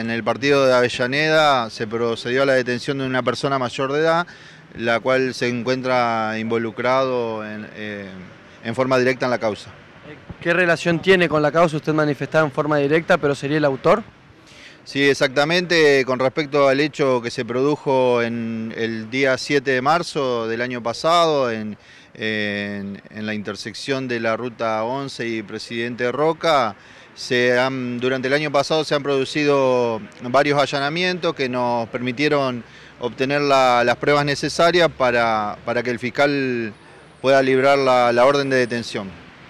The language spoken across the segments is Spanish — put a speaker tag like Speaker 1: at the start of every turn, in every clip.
Speaker 1: En el partido de Avellaneda se procedió a la detención de una persona mayor de edad, la cual se encuentra involucrado eh, en, forma directa en la causa.
Speaker 2: ¿Qué relación tiene con la causa? Usted manifestaba en forma directa, pero ¿sería el autor?
Speaker 1: Sí, exactamente. Con respecto al hecho que se produjo en el día 7 de marzo del año pasado, en la intersección de la ruta 11 y Presidente Roca, durante el año pasado se han producido varios allanamientos que nos permitieron obtener las pruebas necesarias para, que el fiscal pueda librar la, orden de detención.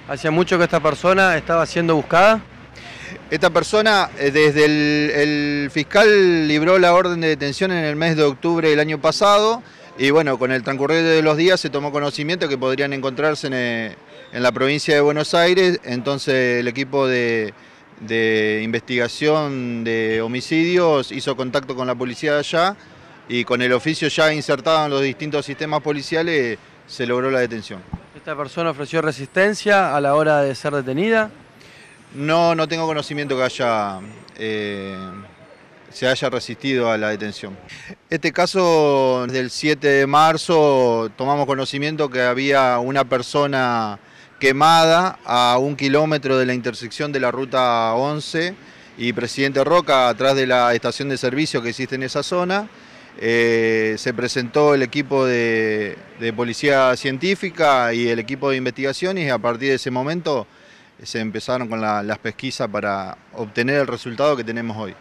Speaker 2: ¿Hacía mucho que esta persona estaba siendo buscada? Esta persona, eh, desde el
Speaker 1: fiscal libró la orden de detención en el mes de octubre del año pasado, y bueno, con el transcurrir de los días se tomó conocimiento que podrían encontrarse en, eh, la provincia de Buenos Aires, entonces el equipo de, investigación de homicidios hizo contacto con la policía de allá y con el oficio ya insertado en los distintos sistemas policiales se logró la detención.
Speaker 2: ¿Esta persona ofreció resistencia a la
Speaker 1: hora de ser detenida? No, no tengo conocimiento que haya... Eh, se haya resistido a la detención. Este caso del 7 de marzo tomamos conocimiento que había una persona quemada a un kilómetro de la intersección de la ruta 11 y Presidente Roca, atrás de la estación de servicio que existe en esa zona, eh, se presentó el equipo de, policía científica y el equipo de investigaciones y a partir de ese momento se empezaron con las pesquisas para obtener el resultado que tenemos hoy.